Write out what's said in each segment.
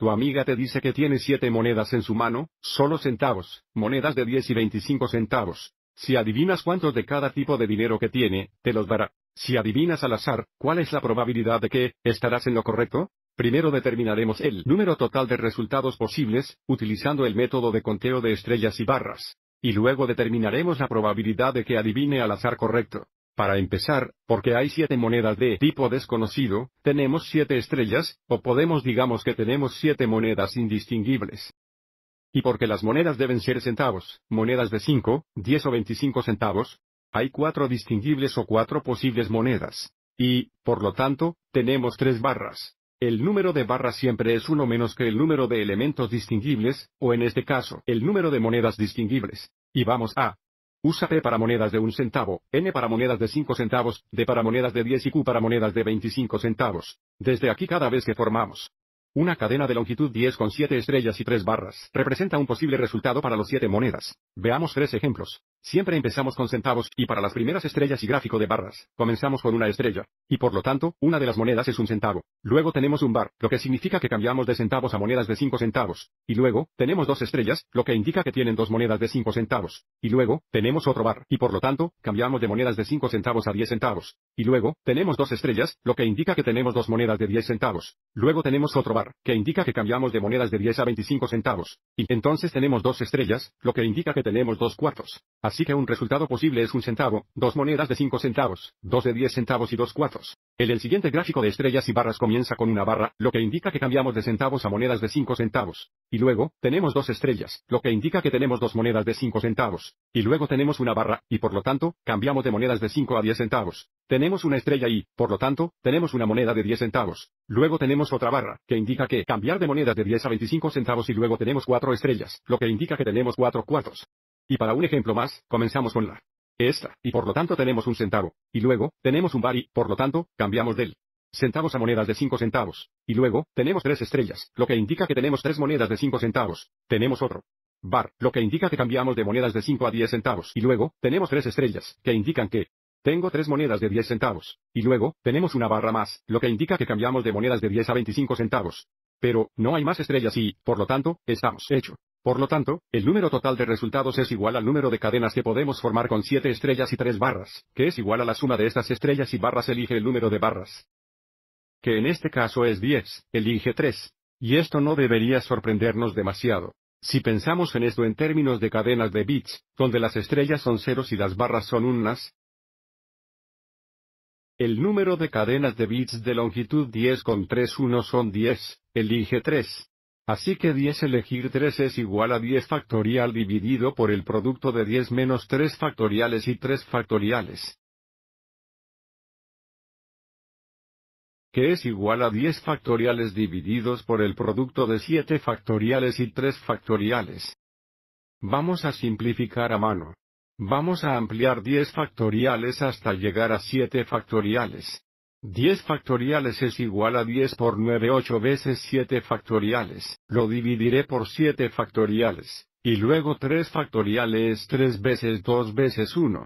Tu amiga te dice que tiene siete monedas en su mano, solo centavos, monedas de 10 y 25 centavos. Si adivinas cuántos de cada tipo de dinero que tiene, te los dará. Si adivinas al azar, ¿cuál es la probabilidad de que estarás en lo correcto? Primero determinaremos el número total de resultados posibles, utilizando el método de conteo de estrellas y barras. Y luego determinaremos la probabilidad de que adivine al azar correcto. Para empezar, porque hay siete monedas de tipo desconocido, tenemos siete estrellas, o podemos digamos que tenemos siete monedas indistinguibles. Y porque las monedas deben ser centavos, monedas de 5, 10 o 25 centavos, hay cuatro distinguibles o cuatro posibles monedas. Y, por lo tanto, tenemos tres barras. El número de barras siempre es uno menos que el número de elementos distinguibles, o en este caso, el número de monedas distinguibles. Y vamos a Usa P para monedas de un centavo, N para monedas de 5 centavos, D para monedas de 10 y Q para monedas de 25 centavos. Desde aquí cada vez que formamos una cadena de longitud 10 con 7 estrellas y 3 barras, representa un posible resultado para los 7 monedas. Veamos tres ejemplos. Siempre empezamos con centavos, y para las primeras estrellas y gráfico de barras, comenzamos con una estrella, y por lo tanto, una de las monedas es un centavo. Luego tenemos un bar, lo que significa que cambiamos de centavos a monedas de 5 centavos. Y luego, tenemos dos estrellas, lo que indica que tienen dos monedas de 5 centavos. Y luego, tenemos otro bar, y por lo tanto, cambiamos de monedas de 5 centavos a 10 centavos. Y luego, tenemos dos estrellas, lo que indica que tenemos dos monedas de 10 centavos. Luego tenemos otro bar, que indica que cambiamos de monedas de 10 a 25 centavos entonces tenemos dos estrellas, lo que indica que tenemos dos cuartos. Así que un resultado posible es un centavo, dos monedas de cinco centavos, dos de diez centavos y dos cuartos el siguiente gráfico de estrellas y barras comienza con una barra, lo que indica que cambiamos de centavos a monedas de 5 centavos. Y luego, tenemos dos estrellas, lo que indica que tenemos dos monedas de 5 centavos. Y luego tenemos una barra, y por lo tanto, cambiamos de monedas de 5 a 10 centavos. Tenemos una estrella y, por lo tanto, tenemos una moneda de 10 centavos. Luego tenemos otra barra, que indica que cambiar de monedas de 10 a 25 centavos y luego tenemos cuatro estrellas, lo que indica que tenemos cuatro cuartos. Y para un ejemplo más, comenzamos con la esta, y por lo tanto tenemos un centavo. Y luego, tenemos un bar y, por lo tanto, cambiamos del centavos a monedas de 5 centavos. Y luego, tenemos tres estrellas, lo que indica que tenemos tres monedas de 5 centavos. Tenemos otro bar, lo que indica que cambiamos de monedas de 5 a 10 centavos. Y luego, tenemos tres estrellas, que indican que tengo tres monedas de 10 centavos. Y luego, tenemos una barra más, lo que indica que cambiamos de monedas de 10 a 25 centavos. Pero, no hay más estrellas y, por lo tanto, estamos hecho. Por lo tanto, el número total de resultados es igual al número de cadenas que podemos formar con 7 estrellas y 3 barras, que es igual a la suma de estas estrellas y barras elige el número de barras. Que en este caso es 10, elige 3. Y esto no debería sorprendernos demasiado. Si pensamos en esto en términos de cadenas de bits, donde las estrellas son ceros y las barras son unas, el número de cadenas de bits de longitud 10 con 3 1 son 10, elige 3. Así que 10 elegir 3 es igual a 10 factorial dividido por el producto de 10 menos 3 factoriales y 3 factoriales. que es igual a 10 factoriales divididos por el producto de 7 factoriales y 3 factoriales. Vamos a simplificar a mano. Vamos a ampliar 10 factoriales hasta llegar a 7 factoriales. 10 factoriales es igual a 10 por 9 8 veces 7 factoriales, lo dividiré por 7 factoriales, y luego 3 factoriales 3 veces 2 veces 1.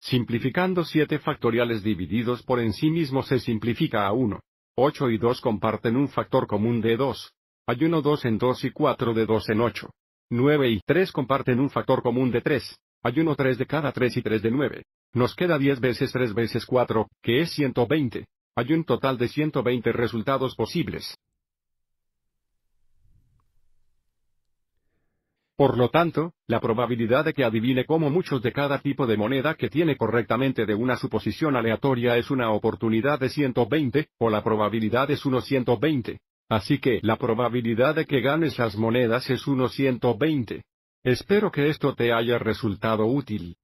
Simplificando 7 factoriales divididos por en sí mismo se simplifica a 1. 8 y 2 comparten un factor común de 2. Hay 1 2 en 2 y 4 de 2 en 8. 9 y 3 comparten un factor común de 3. Hay 1 3 de cada 3 y 3 de 9. Nos queda 10 veces 3 veces 4, que es 120. Hay un total de 120 resultados posibles. Por lo tanto, la probabilidad de que adivine cómo muchos de cada tipo de moneda que tiene correctamente de una suposición aleatoria es una oportunidad de 120, o la probabilidad es 120. Así que la probabilidad de que ganes las monedas es uno 120. Espero que esto te haya resultado útil.